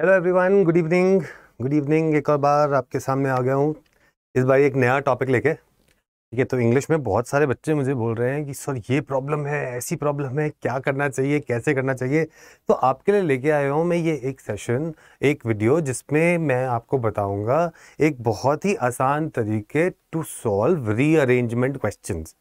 Hello everyone good evening good evening एक और बार आपके सामने आ गया हूँ इस बार एक नया टॉपिक लेके ठीक है तो इंग्लिश में बहुत सारे बच्चे मुझे बोल रहे हैं कि सर ये प्रॉब्लम है ऐसी प्रॉब्लम है क्या करना चाहिए कैसे करना चाहिए तो आपके लिए लेके आया हूँ मैं ये एक सेशन एक वीडियो जिसमें मैं आपको बताऊँगा एक बहुत ही आसान तरीके टू सॉल्व रीअरेंजमेंट क्वेश्चंस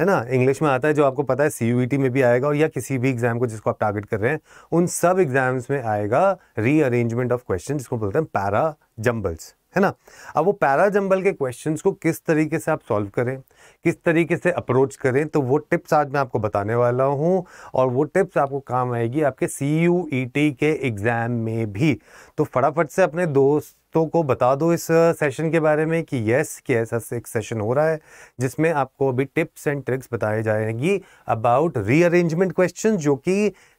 है ना इंग्लिश में आता है जो आपको पता है सी e में भी आएगा और या किसी भी एग्जाम को जिसको आप टारगेट कर रहे हैं उन सब एग्जाम्स में आएगा रीअरेंजमेंट ऑफ क्वेश्चन जिसको बोलते हैं पैरा जम्बल्स है ना अब वो पैरा जंबल के क्वेश्चंस को किस तरीके से आप सॉल्व करें किस तरीके से अप्रोच करें तो वो टिप्स आज मैं आपको बताने वाला हूँ और वो टिप्स आपको काम आएगी आपके सी यू ई टी के एग्ज़ाम में भी तो फटाफट से अपने दोस्त दोस्तों को बता दो इस सेशन के बारे में कि यस कि ऐसा एक सेशन हो रहा है जिसमें आपको अभी टिप्स एंड ट्रिक्स बताई जाएगी अबाउट रीअरेंजमेंट क्वेश्चन जो कि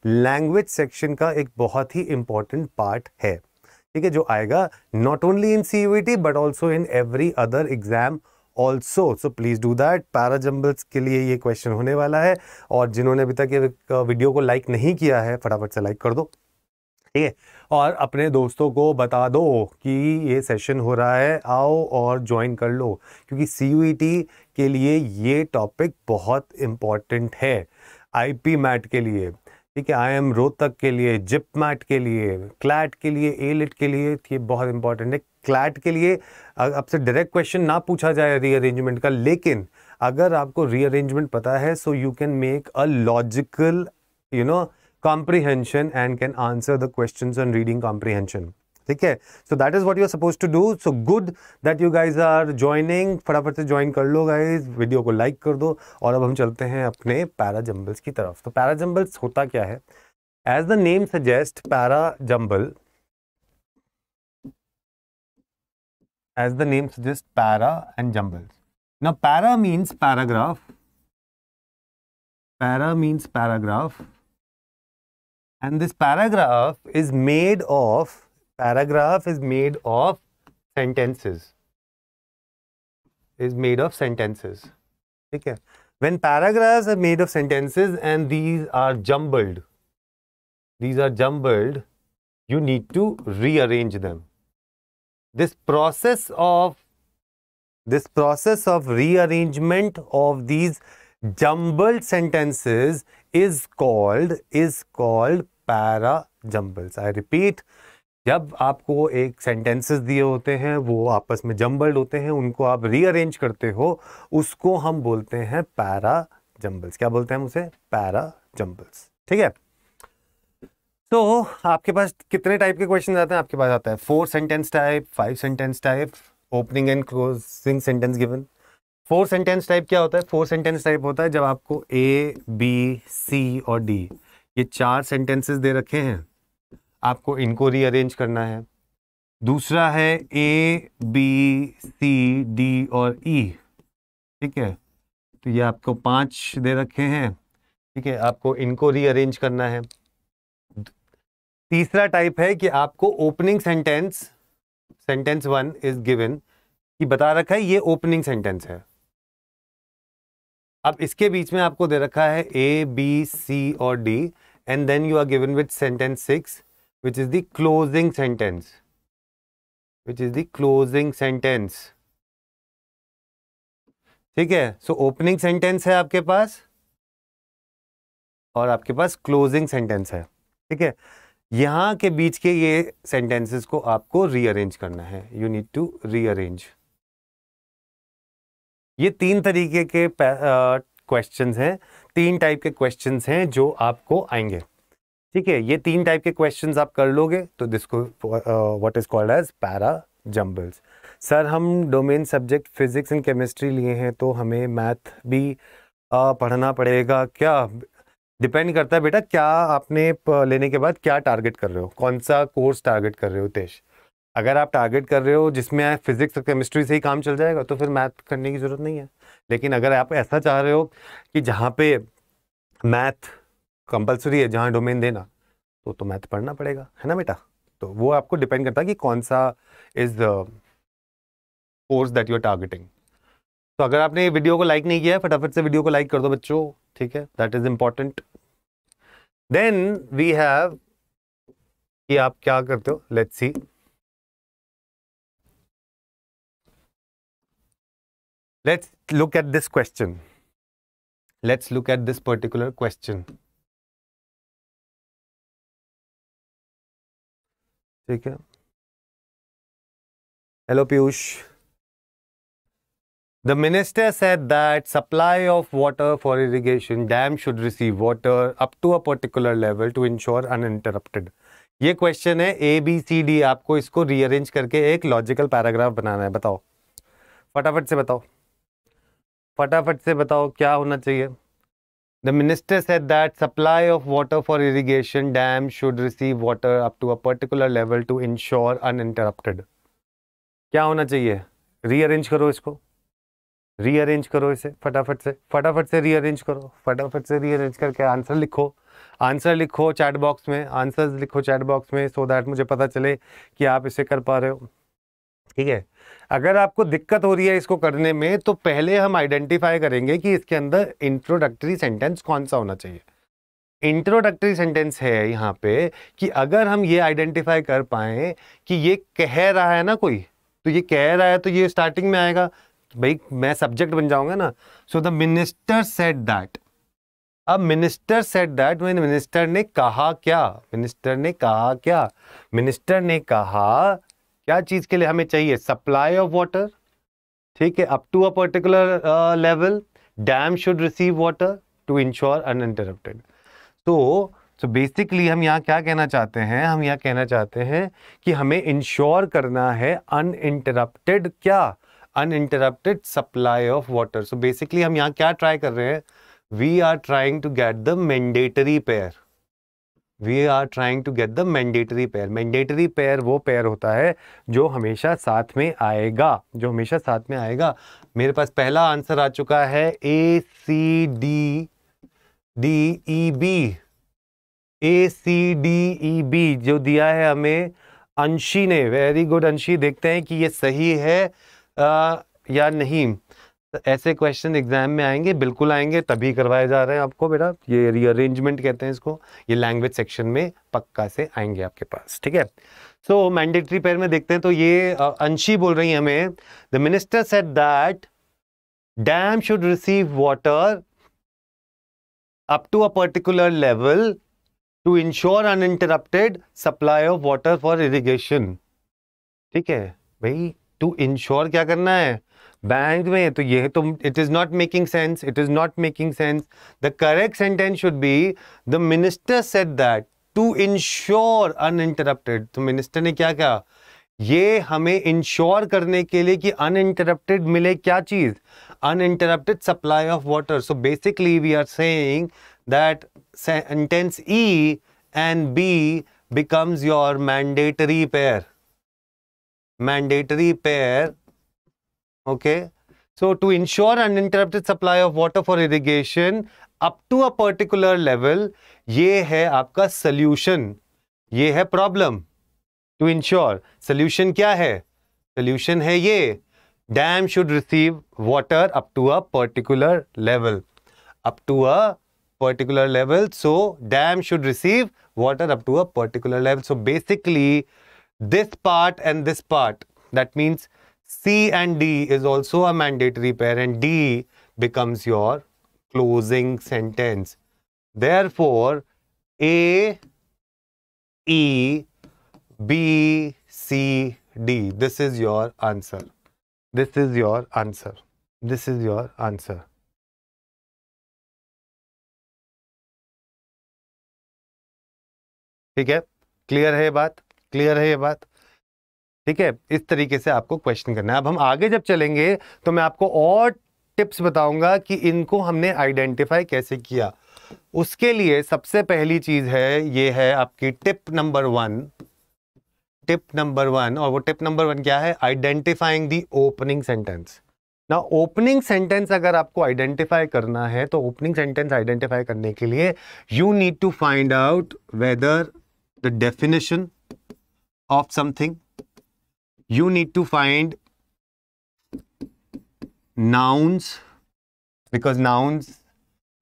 लैंग्वेज सेक्शन का एक बहुत ही इंपॉर्टेंट पार्ट है ठीक है जो आएगा not only in C but also in every other exam also so please do that para jumbles के लिए ये क्वेश्चन होने वाला है और जिन्होंने अभी तक ये वीडियो को लाइक नहीं किया है फटाफट से लाइक कर दो ठीक है और अपने दोस्तों को बता दो कि ये सेशन हो रहा है आओ और ज्वाइन कर लो क्योंकि सी e के लिए ये टॉपिक बहुत इम्पॉर्टेंट है आई मैट के लिए ठीक है आई एम रोहतक के लिए जिप मैट के लिए क्लैट के लिए ए लिट के लिए ये बहुत इंपॉर्टेंट है क्लैट के लिए आपसे डायरेक्ट क्वेश्चन ना पूछा जाए रीअरेंजमेंट का लेकिन अगर आपको रीअरेंजमेंट पता है so you can make a logical you know comprehension and can answer the question on reading comprehension ठीक है so that is what you are suppose to do so good that you guys are joining फटाफट से join कर लो guys video को like कर दो और अब हम चलते हैं अपने पैरा जम्बल्स की तरफ तो पैरा जम्बल्स होता क्या है as the name suggest para jumble as the name suggest para and jumbles now para means paragraph para means paragraph and this paragraph is made of paragraph is made of sentences is made of sentences okay when paragraphs are made of sentences and these are jumbled these are jumbled you need to rearrange them this process of this process of rearrangement of these jumbled sentences is called is called para jumbles i repeat जब आपको एक sentences दिए होते हैं वो आपस में jumbled होते हैं उनको आप रीअरेंज करते हो उसको हम बोलते हैं पैरा जम्बल्स क्या बोलते हैं हम उसे पैरा जम्बल्स ठीक है तो आपके पास कितने टाइप के क्वेश्चन आते हैं आपके पास आता है four sentence type five sentence type opening and closing sentence given four sentence type क्या होता है फोर सेंटेंस टाइप होता है जब आपको ए बी सी और डी ये चार सेंटेंसेस दे रखे हैं आपको इनको रीअरेंज करना है दूसरा है ए बी सी डी और ई e, ठीक है तो ये आपको पांच दे रखे हैं ठीक है आपको इनको रीअरेंज करना है तीसरा टाइप है कि आपको opening sentence sentence one is given कि बता रखा है ये ओपनिंग सेंटेंस है अब इसके बीच में आपको दे रखा है ए बी सी और D and then you are given with sentence six which is the closing sentence which is the closing sentence ठीक है सो ओपनिंग सेंटेंस है आपके पास और आपके पास क्लोजिंग सेंटेंस है ठीक है यहां के बीच के ये सेंटेंसेस को आपको रीअरेंज करना है यू नीड टू रीअरेंज ये तीन तरीके के क्वेश्चंस uh, हैं तीन टाइप के क्वेश्चंस हैं जो आपको आएंगे ठीक है ये तीन टाइप के क्वेश्चन आप कर लोगे तो दिस को what is called as para jumbles sir हम domain subject physics and chemistry लिए हैं तो हमें मैथ भी आ, पढ़ना पड़ेगा क्या डिपेंड करता है बेटा क्या आपने लेने के बाद क्या टारगेट कर रहे हो कौन सा कोर्स टारगेट कर रहे हो तेज अगर आप टारगेट कर रहे हो जिसमें फिजिक्स और केमिस्ट्री से ही काम चल जाएगा तो फिर मैथ करने की ज़रूरत नहीं है लेकिन अगर आप ऐसा चाह रहे हो कि जहाँ पे मैथ कंपलसरी है जहाँ डोमेन देना तो तो मैथ पढ़ना पड़ेगा है ना बेटा तो वो आपको डिपेंड करता है कि कौन सा is the course that you are targeting तो अगर आपने वीडियो को लाइक नहीं किया फटाफट से वीडियो को लाइक कर दो बच्चों ठीक है that is important then we have कि आप क्या करते हो let's see let's look at this question let's look at this particular question ठीक है hello Piyush the minister said that supply of water for irrigation dam should receive water up to a particular level to ensure uninterrupted ये question है A B C D आपको इसको rearrange करके एक logical paragraph बनाना है बताओ फटाफट से बताओ फटाफट से बताओ क्या होना चाहिए The minister said that supply of water for irrigation dam should receive water up to a particular level to ensure uninterrupted. क्या होना चाहिए रीअरेंज करो इसको रीअरेंज करो इसे फटाफट से फटाफट से रीअरेंज करो फटाफट से रीअरेंज करके आंसर लिखो आंसर लिखो चैट बॉक्स में आंसर्स लिखो चैट बॉक्स में सो so दैट मुझे पता चले कि आप इसे कर पा रहे हो ठीक है अगर आपको दिक्कत हो रही है इसको करने में तो पहले हम आइडेंटिफाई करेंगे कि इसके अंदर इंट्रोडक्टरी सेंटेंस कौन सा होना चाहिए इंट्रोडक्टरी सेंटेंस है यहाँ पे कि अगर हम ये आइडेंटिफाई कर पाए कि ये कह रहा है ना कोई तो ये कह रहा है तो ये स्टार्टिंग में आएगा भाई मैं सब्जेक्ट बन जाऊंगा ना so the minister said that अब मिनिस्टर सेट दैट मैंने मिनिस्टर ने कहा क्या मिनिस्टर ने कहा क्या मिनिस्टर ने कहा क्या चीज़ के लिए हमें चाहिए सप्लाई ऑफ वाटर ठीक है up to a particular level dam should receive water to ensure uninterrupted तो सो बेसिकली हम यहाँ क्या कहना चाहते हैं हम यहाँ कहना चाहते हैं कि हमें इंश्योर करना है अनइंटरप्टेड क्या uninterrupted supply of water so basically हम यहाँ क्या ट्राई कर रहे हैं we are trying to get the mandatory pair we are trying to get the mandatory pair mandatory pair वो पेयर होता है जो हमेशा साथ में आएगा जो हमेशा साथ में आएगा मेरे पास पहला आंसर आ चुका है A C D D E B A C D E B जो दिया है हमें अंशी ने वेरी गुड अंशी देखते हैं कि ये सही है आ, या नहीं तो ऐसे क्वेश्चन एग्जाम में आएंगे बिल्कुल आएंगे तभी करवाए जा रहे हैं आपको बेटा ये रीअरेंजमेंट कहते हैं इसको ये लैंग्वेज सेक्शन में पक्का से आएंगे आपके पास ठीक है सो मैंडेटरी पेयर में देखते हैं तो ये अंशी बोल रही है हमें the minister said that dam should receive water to a particular level to ensure uninterrupted supply of water for irrigation ठीक है भाई टू इंश्योर क्या करना है बैंड में तो ये तो it is not making sense it is not making sense the correct sentence should be the minister said that to ensure uninterrupted तो मिनिस्टर ने क्या कहा ये हमें इंश्योर करने के लिए कि अनइंटरप्टेड मिले क्या चीज़ uninterrupted supply of water so basically we are saying that sentence E and B becomes your mandatory pair mandatory pair Okay. So to ensure uninterrupted supply of water for irrigation up to a particular level, ye hai aapka solution. ye hai problem. To ensure. Solution kya hai Solution hai ye Dam should receive water up to a particular level. Up to a particular level. So dam should receive water up to a particular level. So basically, this part and this part. That means C and D is also a mandatory pair and D becomes your closing sentence. Therefore, A, E, B, C, D. This is your answer. This is your answer. This is your answer. ठीक है clear है ये बात clear है ये बात ठीक है इस तरीके से आपको क्वेश्चन करना है अब हम आगे जब चलेंगे तो मैं आपको और टिप्स बताऊंगा कि इनको हमने आइडेंटिफाई कैसे किया उसके लिए सबसे पहली चीज है ये है आपकी tip number one tip number one और वो टिप नंबर वन क्या है आइडेंटिफाइंग दी ओपनिंग सेंटेंस ना ओपनिंग सेंटेंस अगर आपको आइडेंटिफाई करना है तो ओपनिंग सेंटेंस आइडेंटिफाई करने के लिए you need to find out whether the definition of something you need to find nouns because nouns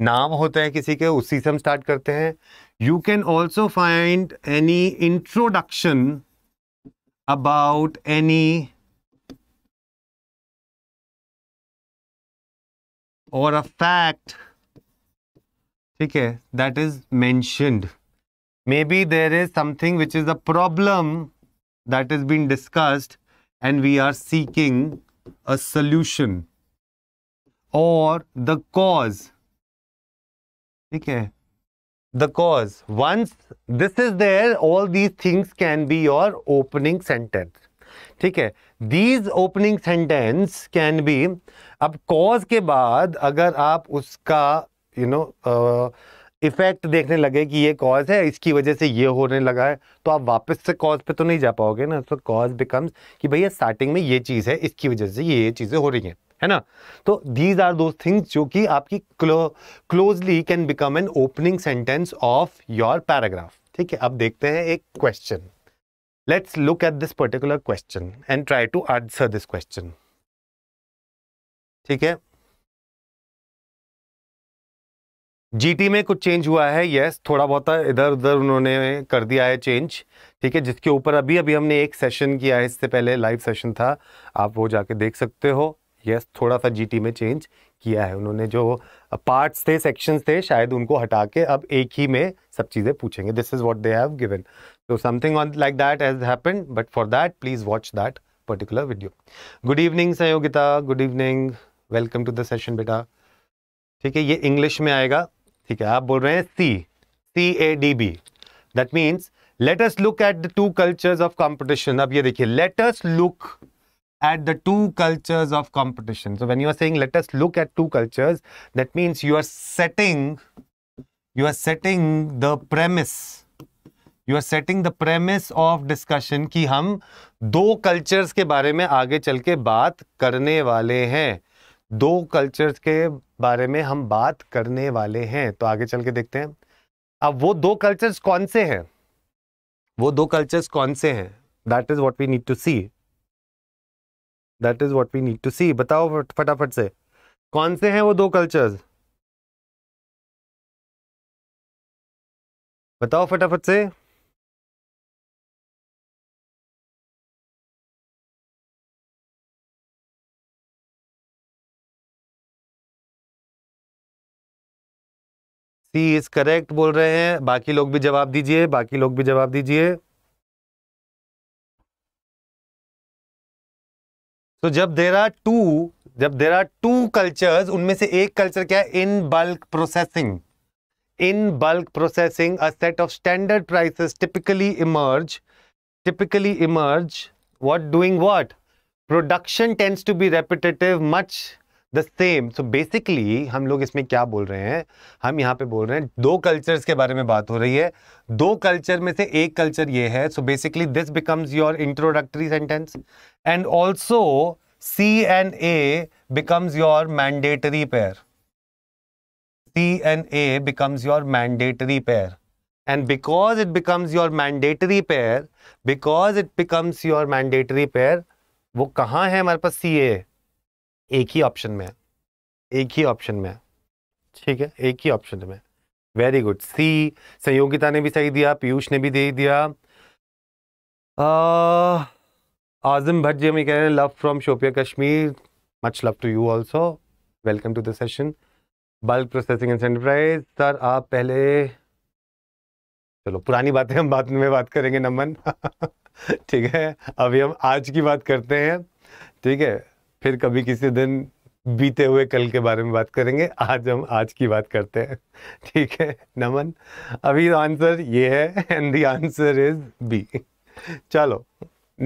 नाम होते हैं किसी के उसी से हम स्टार्ट करते हैं you can also find any introduction about any और अ फैक्ट ठीक है that is mentioned may be there is something which is a problem that is been discussed and we are seeking a solution or the cause. Okay. The cause. Once this is there, all these things can be your opening sentence. ठीक है These opening sentence can be. अब cause के बाद अगर आप उसका you know, uh, effect देखने लगे कि ये कॉज है इसकी वजह से ये होने लगा है तो आप वापस से कॉज पे तो नहीं जा पाओगे ना तो कॉज बिकम्स कि भैया स्टार्टिंग में ये चीज़ है इसकी वजह से ये ये चीज़ें हो रही हैं है ना तो दीज आर दो थिंग्स जो कि आपकी closely can become an opening sentence of your paragraph ठीक है अब देखते हैं एक question let's look at this particular question and try to answer this question ठीक है जीटी में कुछ चेंज हुआ है यस थोड़ा बहुत इधर उधर उन्होंने कर दिया है चेंज ठीक है जिसके ऊपर अभी अभी हमने एक सेशन किया है इससे पहले लाइव सेशन था आप वो जाके देख सकते हो यस थोड़ा सा जीटी में चेंज किया है उन्होंने जो पार्ट्स थे सेक्शंस थे शायद उनको हटा के अब एक ही में सब चीज़ें पूछेंगे this is what they have given so something on like that has happen but for that please watch that particular video good evening Sanyogita good evening welcome to the session बेटा ठीक है ये इंग्लिश में आएगा ठीक है आप बोल रहे हैं C C A D B that means let's look at the two cultures of competition अब ये देखिए let's look at the two cultures of competition. So when you are saying let us look at two cultures, that means you are setting you are setting the premise. You are setting the premise of discussion कि हम दो cultures के बारे में आगे चल के बात करने वाले हैं दो कल्चर्स के बारे में हम बात करने वाले हैं तो आगे चल के देखते हैं अब वो दो कल्चर्स कौन से हैं वो दो कल्चर्स कौन से हैं that is what we need to see that is what we need to see बताओ फटाफट से कौन से हैं वो दो कल्चर्स बताओ फटाफट से सी इज करेक्ट बोल रहे हैं बाकी लोग भी जवाब दीजिए बाकी लोग भी जवाब दीजिए तो जब देर आर टू जब देर आर टू कल्चर्स उनमें से एक कल्चर क्या है in bulk processing in bulk processing a set of standard prices typically emerge typically emerge what doing what production tends to be repetitive much the same so basically हम लोग इसमें क्या बोल रहे हैं हम यहाँ पे बोल रहे हैं दो कल्चर्स के बारे में बात हो रही है दो कल्चर में से एक कल्चर ये है so basically this becomes your introductory sentence and also C and A becomes your mandatory pair C and A becomes your mandatory pair and because it becomes your mandatory pair because it becomes your mandatory pair वो कहाँ है हमारे पास सी ए एक ही option में है एक ही ऑप्शन में है ठीक है एक ही ऑप्शन में वेरी गुड सी संयोगिता ने भी सही दिया पीयूष ने भी दे दिया आजम भट्ट जी हमें कह रहे हैं love from Shopian Kashmir much love to you also welcome to the session bulk processing enterprise sir आप पहले चलो पुरानी बातें हम बाद में बात करेंगे नमन ठीक है अभी हम आज की बात करते हैं ठीक है फिर कभी किसी दिन बीते हुए कल के बारे में बात करेंगे आज हम आज की बात करते हैं ठीक है नमन अभी आंसर ये है and the answer is B चलो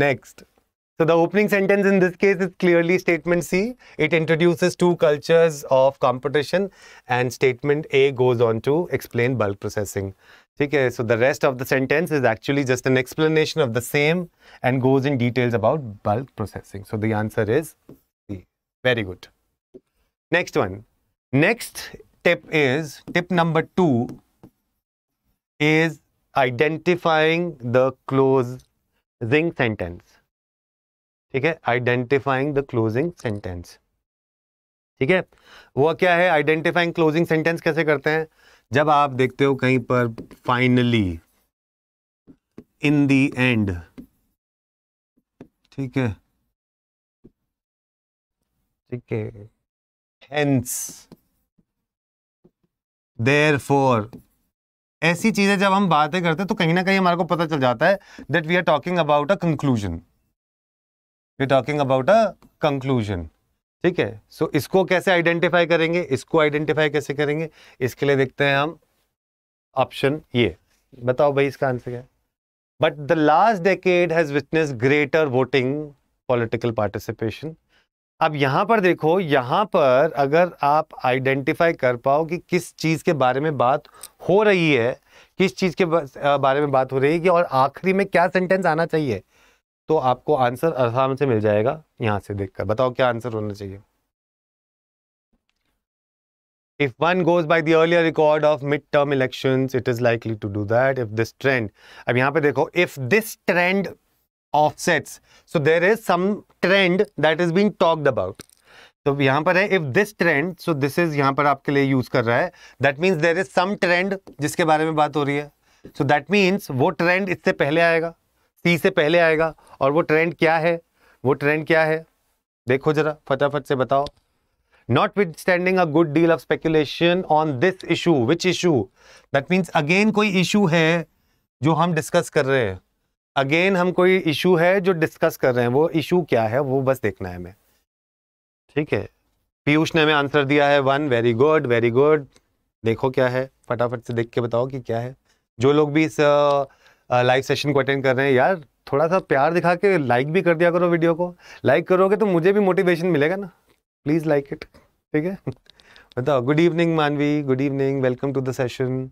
next so the opening sentence in this case is clearly statement C it introduces two cultures of competition and statement A goes on to explain bulk processing ठीक है so the rest of the sentence is actually just an explanation of the same and goes in details about bulk processing so the answer is very good next one next tip is tip number 2 is identifying the closing sentence ठीक है identifying the closing sentence ठीक है वो क्या है identifying closing sentence कैसे करते हैं जब आप देखते हो कहीं पर फाइनली इन दी एंड ठीक है ठीक hence therefore देर फोर ऐसी चीजें जब हम बातें करते हैं तो कहीं ना कहीं हमारे को पता चल जाता है that we are talking about a conclusion we talking about a conclusion ठीक है सो so, इसको कैसे आइडेंटिफाई करेंगे इसको आइडेंटिफाई कैसे करेंगे इसके लिए देखते हैं हम ऑप्शन ये बताओ भाई इसका आंसर क्या but the last decade has witness greater voting political participation अब यहां पर देखो यहां पर अगर आप आइडेंटिफाई कर पाओ कि किस चीज़ के बारे में बात हो रही है किस चीज़ के बारे में बात हो रही है कि और आखिरी में क्या सेंटेंस आना चाहिए तो आपको आंसर आसाम से मिल जाएगा यहां से देखकर बताओ क्या आंसर होना चाहिए If one goes by the earlier record of term elections, it is likely to do that. If this trend, अब यहाँ पे देखो, if this trend offsets. So there is some trend that is being talked about. तो यहाँ पर है if this trend so this is यहाँ पर आपके लिए यूज कर रहा है that means there is some trend जिसके बारे में बात हो रही है सो दैट मीन्स वो ट्रेंड इससे पहले आएगा सी से पहले आएगा और वो ट्रेंड क्या है वो ट्रेंड क्या है देखो जरा फटाफट से बताओ notwithstanding a good deal of speculation on this issue which issue that means again कोई इशू है जो हम डिस्कस कर रहे हैं अगेन हम कोई इशू है जो डिस्कस कर रहे हैं वो इशू क्या है वो बस देखना है हमें ठीक है पीयूष ने हमें आंसर दिया है one very good very good देखो क्या है फटाफट से देख के बताओ कि क्या है जो लोग भी इस लाइव सेशन को अटेंड कर रहे हैं यार थोड़ा सा प्यार दिखा के लाइक भी कर दिया करो वीडियो को लाइक करोगे तो मुझे भी मोटिवेशन मिलेगा ना प्लीज़ लाइक इट ठीक है बताओ good evening Manvi good evening welcome to the session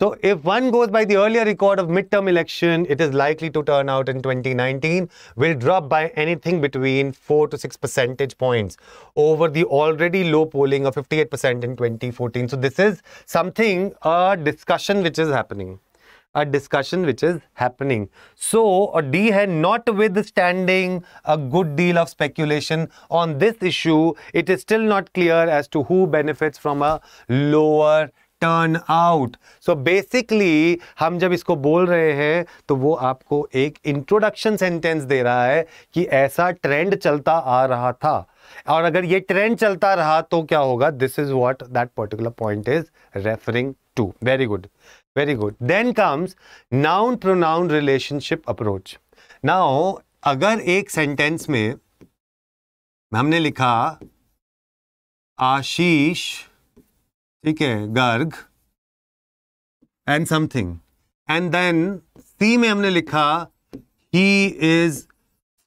So if one goes by the earlier record of midterm election, it is likely to turn out in 2019 will drop by anything between 4 to 6 percentage points over the already low polling of 58% in 2014. So this is something, a discussion which is happening. A discussion which is happening. So a D not, notwithstanding a good deal of speculation on this issue, it is still not clear as to who benefits from a lower turn out so basically हम जब इसको बोल रहे हैं तो वो आपको एक इंट्रोडक्शन सेंटेंस दे रहा है कि ऐसा ट्रेंड चलता आ रहा था और अगर ये ट्रेंड चलता रहा तो क्या होगा this is what that particular point is referring to very good very good then comes noun pronoun relationship approach now अगर एक सेंटेंस में हमने लिखा आशीष ठीक है Garg and something and then C में हमने लिखा he is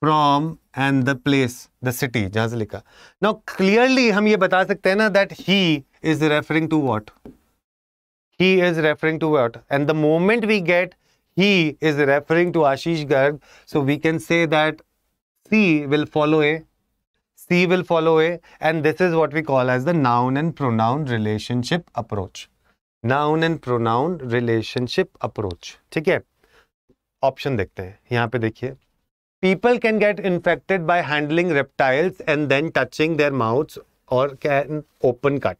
from and the place the city जहां से लिखा नाउ क्लियरली हम ये बता सकते हैं ना that he is referring to what he is referring to what and the moment we get he is referring to Ashish Garg so we can say that C will follow A C will follow A and this is what we call as the noun and pronoun relationship approach. Noun and pronoun relationship approach. ठीक है option देखते हैं यहाँ पे देखिए People can get infected by handling reptiles and then touching their mouths or can open cut.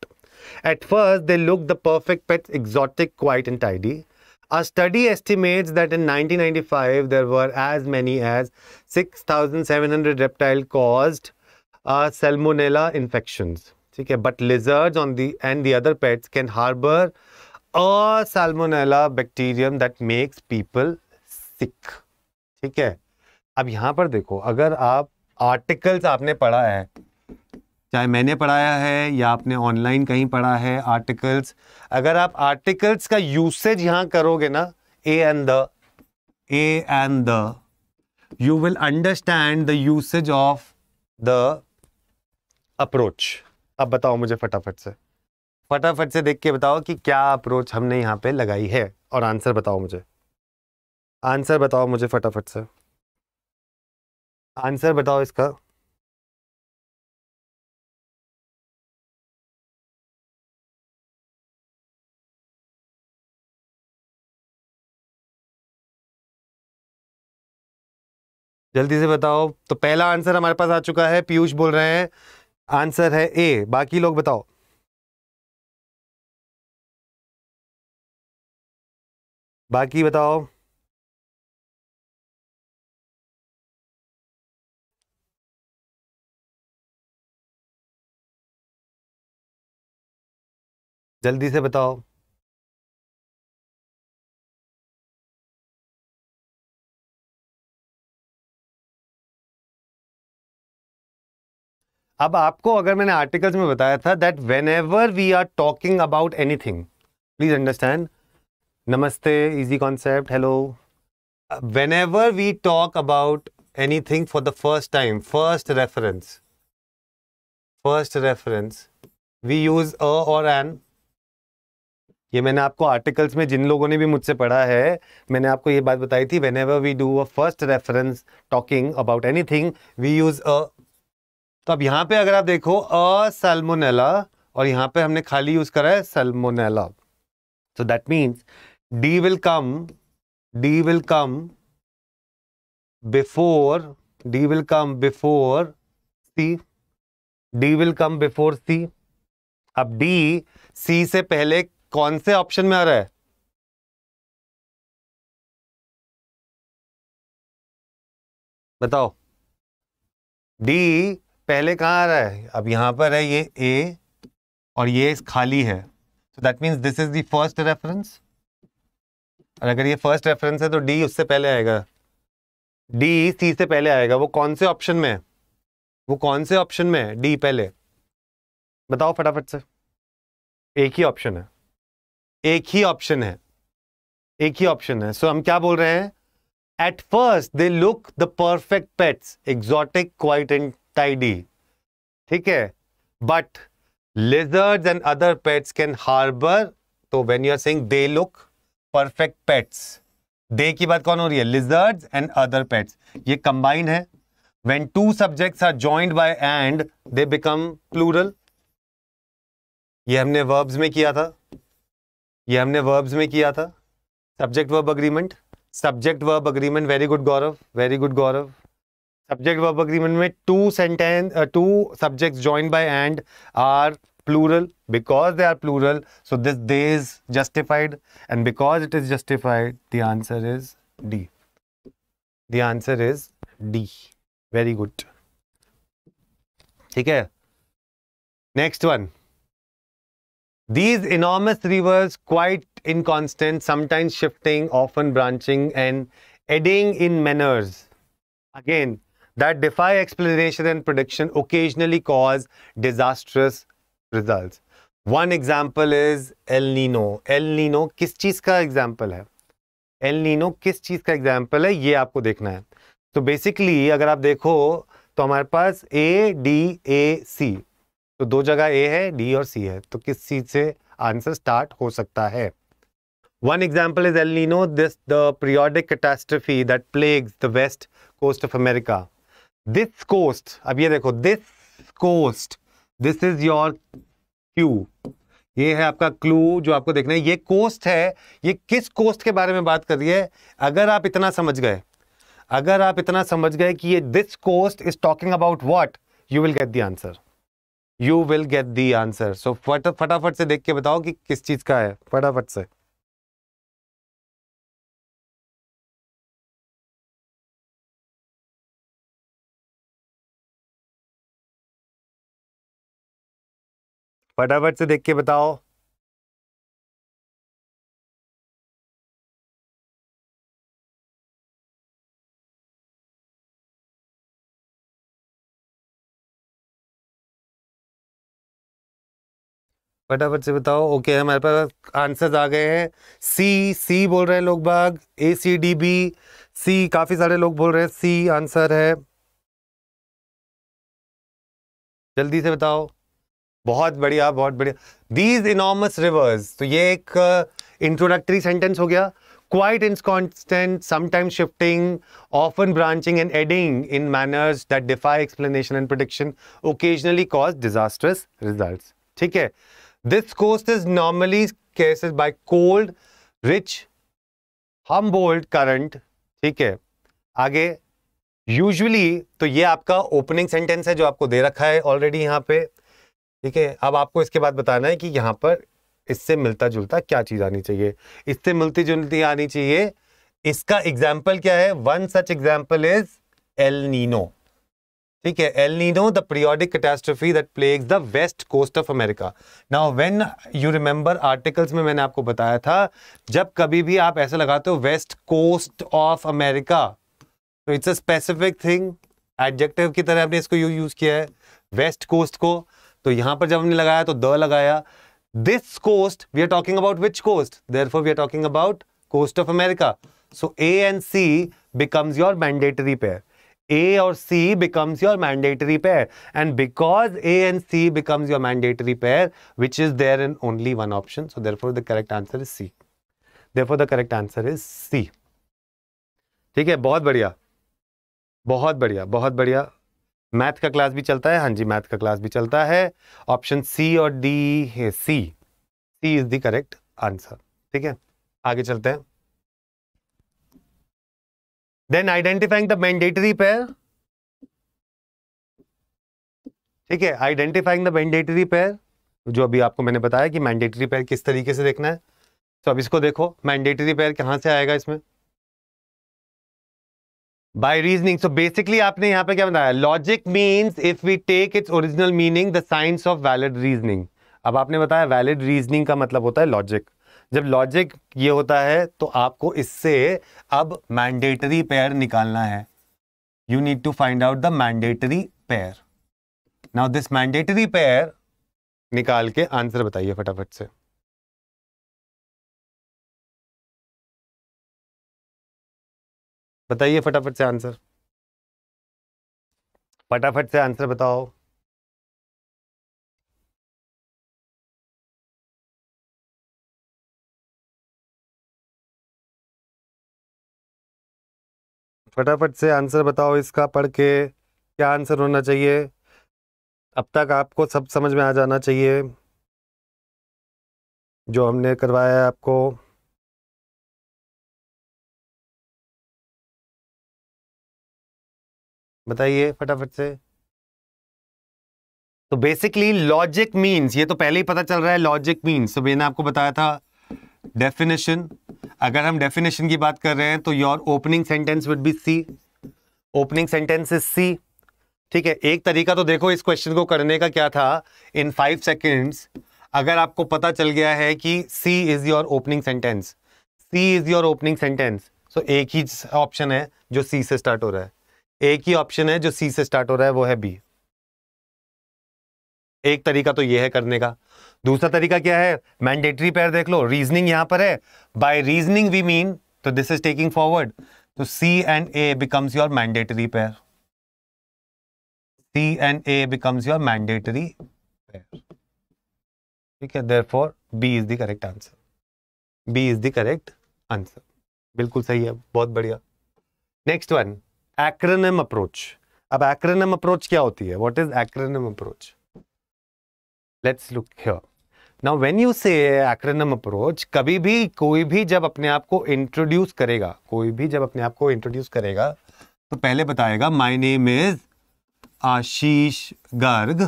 At first, they look the perfect pets, exotic, quiet and tidy. A study estimates that in 1995, there were as many as 6,700 reptile caused salmonella infection ठीक है but lizard on the and the other pets can harbour a salmonella bacterium that makes people sick ठीक है अब यहां पर देखो अगर आप आर्टिकल्स आपने पढ़ा है चाहे मैंने पढ़ाया है या आपने ऑनलाइन कहीं पढ़ा है आर्टिकल्स अगर आप आर्टिकल्स का यूसेज यहाँ करोगे ना A and the A and the you will understand the usage of the approach अब बताओ मुझे फटाफट से फटाफट से देख के बताओ कि क्या अप्रोच हमने यहाँ पे लगाई है और आंसर बताओ मुझे आंसर बताओ मुझे फटाफट से आंसर बताओ इसका जल्दी से बताओ तो पहला आंसर हमारे पास आ चुका है पीयूष बोल रहे हैं आंसर है ए बाकी लोग बताओ बाकी बताओ जल्दी से बताओ अब आपको अगर मैंने आर्टिकल्स में बताया था that whenever we are talking about anything please understand नमस्ते easy concept hello whenever we talk about anything for the first time first reference first reference we use a और an ये मैंने आपको articles में जिन लोगों ने भी मुझसे पढ़ा है मैंने आपको ये बात बताई थी whenever we do a first reference talking about anything we use a तो अब यहाँ पे अगर आप देखो अ सेलमोनेला और यहाँ पे हमने खाली यूज करा है salmonella so that means D will come D will come before D will come before C D will come before C अब डी सी से पहले कौन से ऑप्शन में आ रहा है बताओ डी पहले कहाँ आ रहा है अब यहाँ पर है ये ए और ये खाली है so that means this is the first reference और अगर ये फर्स्ट रेफरेंस है तो डी उससे पहले आएगा डी सी से पहले आएगा वो कौन से ऑप्शन में है वो कौन से ऑप्शन में है डी पहले बताओ फटाफट से एक ही ऑप्शन है एक ही ऑप्शन है एक ही ऑप्शन है सो so, हम क्या बोल रहे हैं at first they look the perfect pets exotic quiet and tidy ठीक है but lizards and other pets can harbour तो when you are saying they look perfect pets they की बात कौन हो रही है लिजर्ड एंड अदर पेट्स ये कंबाइन है when two subject are joined by and they become plural ये हमने वर्ब्स में किया था ये हमने वर्ब्स में किया था subject verb agreement subject verb agreement very good Gaurav very good Gaurav Subject verb agreement में two sentence, uh, two subjects joined by and are plural because they are plural. So this they is justified and because it is justified, the answer is D. The answer is D. Very good. Okay. Next one. These enormous rivers, quite inconstant, sometimes shifting, often branching and edding in manners. Again, that defy explanation and prediction occasionally cause disastrous results. One example is El Nino. El Nino किस चीज़ का example है El Nino किस चीज़ का example है ये आपको देखना है तो so basically अगर आप देखो तो हमारे पास A, D, A, C. तो दो जगह A है D और C है तो किस चीज़ से आंसर स्टार्ट हो सकता है one example is El Nino, this the periodic catastrophe that plagues the west coast of America. This coast अब ये देखो this coast this is your Q ये है आपका क्लू जो आपको देखना है ये कोस्ट है ये किस कोस्ट के बारे में बात कर रही है अगर आप इतना समझ गए अगर आप इतना समझ गए कि ये this coast is talking about what you will get the answer you will get the answer so फटाफट से देख के बताओ कि किस चीज का है फटाफट से फटाफट से देख के बताओ फटाफट से बताओ ओके हमारे पास आंसर्स आ गए हैं सी सी बोल रहे हैं लोग बाग ए सी डी बी सी काफ़ी सारे लोग बोल रहे हैं सी आंसर है जल्दी से बताओ बहुत बढ़िया बहुत बढ़िया दीज इनॉमस रिवर्स तो ये एक इंट्रोडक्टरी uh, सेंटेंस हो गया क्वाइट इंसकॉन्स्टेंट समाइम shifting often branching and eddying in manners that defy explanation and prediction occasionally cause disasters result ठीक है this coast is normally cases by cold rich Humboldt current ठीक है आगे usually तो ये आपका ओपनिंग सेंटेंस है जो आपको दे रखा है ऑलरेडी यहाँ पे ठीक है अब आपको इसके बाद बताना है कि यहाँ पर इससे मिलता जुलता क्या चीज़ आनी चाहिए इससे मिलती जुलती आनी चाहिए इसका एग्जाम्पल क्या है one such example is El Nino ठीक है El Nino the periodic catastrophe that plagues the west coast of America now when you remember articles में मैंने आपको बताया था जब कभी भी आप ऐसा लगाते हो वेस्ट कोस्ट ऑफ अमेरिका तो it's a specific thing adjective की तरह आपने इसको यूज किया है वेस्ट कोस्ट को तो यहां पर जब हमने लगाया तो द लगाया this coast we are talking about which coast therefore we are talking about coast of America so A and C becomes your mandatory pair A और C becomes your mandatory pair and because A and C becomes your mandatory pair which is there in only one option so therefore the correct answer is C therefore the correct answer is C ठीक है बहुत बढ़िया बहुत बढ़िया बहुत बढ़िया math का class भी चलता है हाँ जी मैथ का क्लास भी चलता है ऑप्शन सी और डी है C C is the correct answer ठीक है आगे चलते हैं then identifying the mandatory pair ठीक है आइडेंटिफाइंग द मैंडेटरी पेयर जो अभी आपको मैंने बताया कि मैंडेटरी पेयर किस तरीके से देखना है तो अब इसको देखो मैंडेटरी पेयर कहां से आएगा इसमें बाई रीजनिंग सो बेसिकली आपने यहाँ पे क्या बताया logic means if we take its original meaning the science of valid reasoning अब आपने बताया वैलिड रीजनिंग का मतलब होता है लॉजिक जब लॉजिक ये होता है तो आपको इससे अब मैंडेटरी पेयर निकालना है you need to find out the mandatory pair now this mandatory pair निकाल के आंसर बताइए फटाफट से बताइए फटाफट से आंसर फटाफट से आंसर बताओ फटाफट से आंसर बताओ इसका पढ़ के क्या आंसर होना चाहिए अब तक आपको सब समझ में आ जाना चाहिए जो हमने करवाया है आपको बताइए फटाफट से तो बेसिकली लॉजिक मीन्स ये तो पहले ही पता चल रहा है लॉजिक मीन्स तो मैंने आपको बताया था डेफिनेशन अगर हम डेफिनेशन की बात कर रहे हैं तो your opening sentence would be C opening sentence is C ठीक है एक तरीका तो देखो इस क्वेश्चन को करने का क्या था इन फाइव सेकेंड्स अगर आपको पता चल गया है कि C is your opening sentence C is your opening sentence तो एक ही ऑप्शन है जो सी से स्टार्ट हो रहा है एक ही ऑप्शन है जो सी से स्टार्ट हो रहा है वो है बी एक तरीका तो ये है करने का दूसरा तरीका क्या है मैंडेटरी पैर देख लो रीजनिंग यहां पर है बाय रीजनिंग वी मीन तो दिस इज टेकिंग फॉरवर्ड तो C and A becomes your mandatory pair C and A becomes your mandatory pair ठीक है therefore B is the correct answer B is the correct answer बिल्कुल सही है बहुत बढ़िया next one एक्रेनम approach अब एक्रेनम approach क्या होती है what is acronym approach let's look now when you say acronym approach कभी भी कोई भी जब अपने आप को इंट्रोड्यूस करेगा कोई भी जब अपने आप को इंट्रोड्यूस करेगा तो पहले बताएगा my name is Ashish Garg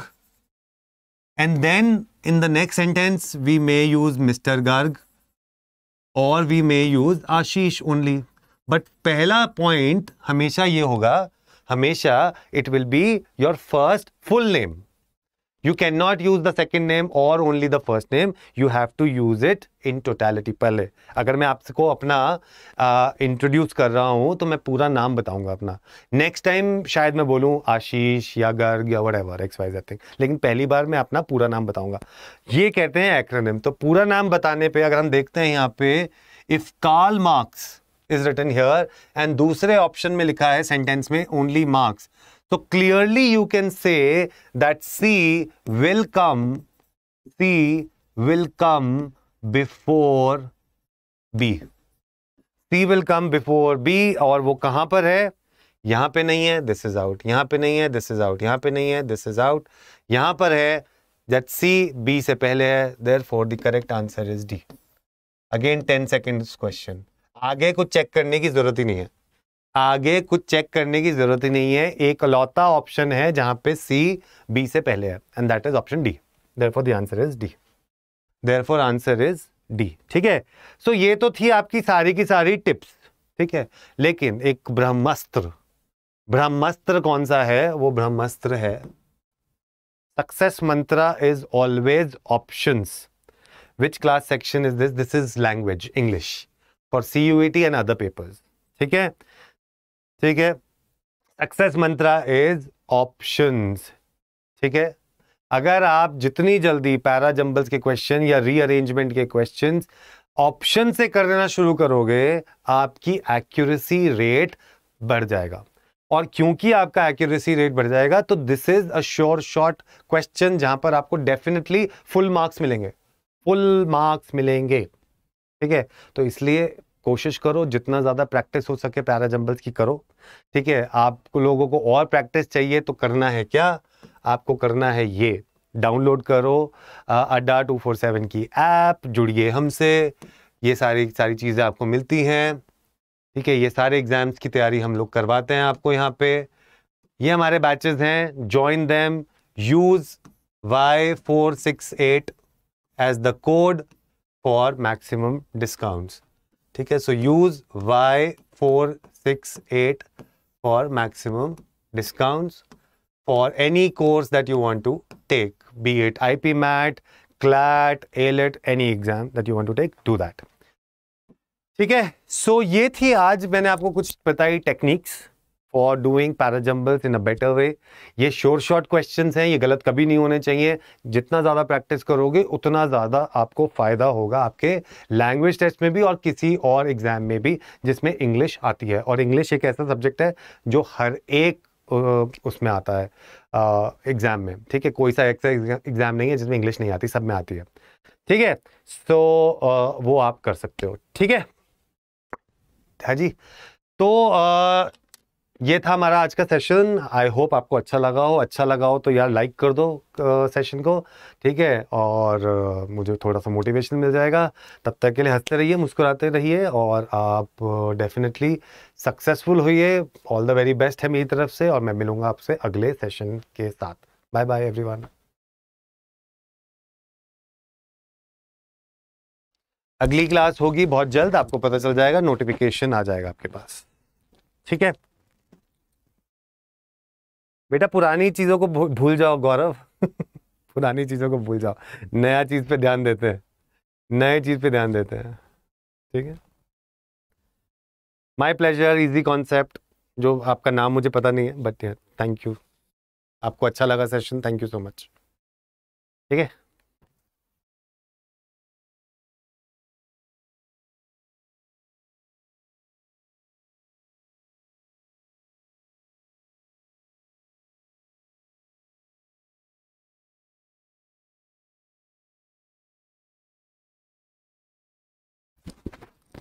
and then in the next sentence we may use mister Garg और we may use Ashish only but पहला पॉइंट हमेशा ये होगा हमेशा it will be your first full name you can not use the second name और only the first name you have to use it in totality पहले अगर मैं आपको अपना इंट्रोड्यूस कर रहा हूँ तो मैं पूरा नाम बताऊंगा अपना नेक्स्ट टाइम शायद मैं बोलूँ आशीष या गर्ग या whatever X I think लेकिन पहली बार मैं अपना पूरा नाम बताऊंगा ये कहते हैं एक्रोनिम तो पूरा नाम बताने पर अगर हम देखते हैं यहाँ पे if Karl Marx is written here and दूसरे ऑप्शन में लिखा है सेंटेंस में ओनली मार्क्स तो clearly you can say that C will come C will come before B C will come before B और वो कहां पर है यहां पे नहीं है दिस इज आउट यहां पे नहीं है दिस इज आउट यहां पे नहीं है दिस इज आउट यहां पर है दैट सी बी से पहले है therefore the correct answer is D again ten second question आगे कुछ चेक करने की जरूरत ही नहीं है आगे कुछ चेक करने की जरूरत ही नहीं है एक लौता ऑप्शन है जहां पे सी बी से पहले है and that is option D therefore answer is D for answer is D ठीक है सो ये तो थी आपकी सारी की सारी टिप्स ठीक है लेकिन एक ब्रह्मास्त्र ब्रह्मास्त्र कौन सा है वो ब्रह्मास्त्र है success mantra is always option which class section is this this is language English for C U T and other papers ठीक है ठीक है सक्सेस मंत्रा इज ऑप्शंस ठीक है अगर आप जितनी जल्दी पैरा जंबल्स के क्वेश्चन या रीअरेंजमेंट के क्वेश्चन ऑप्शन से करना शुरू करोगे आपकी एक्यूरेसी रेट बढ़ जाएगा और क्योंकि आपका एक्यूरेसी रेट बढ़ जाएगा तो this is a sure shot question जहां पर आपको डेफिनेटली फुल मार्क्स मिलेंगे फुल मार्क्स मिलेंगे ठीक है तो इसलिए कोशिश करो जितना ज़्यादा प्रैक्टिस हो सके पैरा जंबल्स की करो ठीक है आप लोगों को और प्रैक्टिस चाहिए तो करना है क्या आपको करना है ये डाउनलोड करो अड्डा टू फोर सेवन की ऐप जुड़िए हमसे ये सारी सारी चीज़ें आपको मिलती हैं ठीक है ये सारे एग्ज़ाम्स की तैयारी हम लोग करवाते हैं आपको यहाँ पे ये हमारे बैचेस हैं join them use Y four six eight as the code for maximum discount ठीक है so use Y four six eight for maximum discount for any course that you want to take B at I P MAT CLAT AILET any exam that you want to take do that ठीक है सो ये थी आज मैंने आपको कुछ बताई techniques for doing parajumbles in a better way ये शोर शॉर्ट क्वेश्चन हैं ये गलत कभी नहीं होने चाहिए जितना ज़्यादा प्रैक्टिस करोगे उतना ज़्यादा आपको फ़ायदा होगा आपके लैंग्वेज टेस्ट में भी और किसी और एग्ज़ाम में भी जिसमें इंग्लिश आती है और इंग्लिश एक ऐसा सब्जेक्ट है जो हर एक उसमें आता है एग्ज़ाम में ठीक है कोई सा ऐसा एग्ज़ाम नहीं है जिसमें इंग्लिश नहीं आती सब में आती है ठीक है सो वो आप कर सकते हो ठीक है हाँ जी तो आ, ये था हमारा आज का सेशन आई होप आपको अच्छा लगा हो अच्छा लगा हो तो यार लाइक कर दो सेशन को ठीक है और मुझे थोड़ा सा मोटिवेशन मिल जाएगा तब तक के लिए हंसते रहिए मुस्कुराते रहिए और आप डेफिनेटली सक्सेसफुल होइए ऑल द वेरी बेस्ट है मेरी तरफ से और मैं मिलूंगा आपसे अगले सेशन के साथ बाय बाय वन अगली क्लास होगी बहुत जल्द आपको पता चल जाएगा नोटिफिकेशन आ जाएगा आपके पास ठीक है बेटा पुरानी चीज़ों को भूल जाओ गौरव पुरानी चीज़ों को भूल जाओ नया चीज़ पे ध्यान देते हैं नए चीज़ पे ध्यान देते हैं ठीक है माय प्लेजर इजी कॉन्सेप्ट जो आपका नाम मुझे पता नहीं है बट थैंक यू आपको अच्छा लगा session thank you so much ठीक है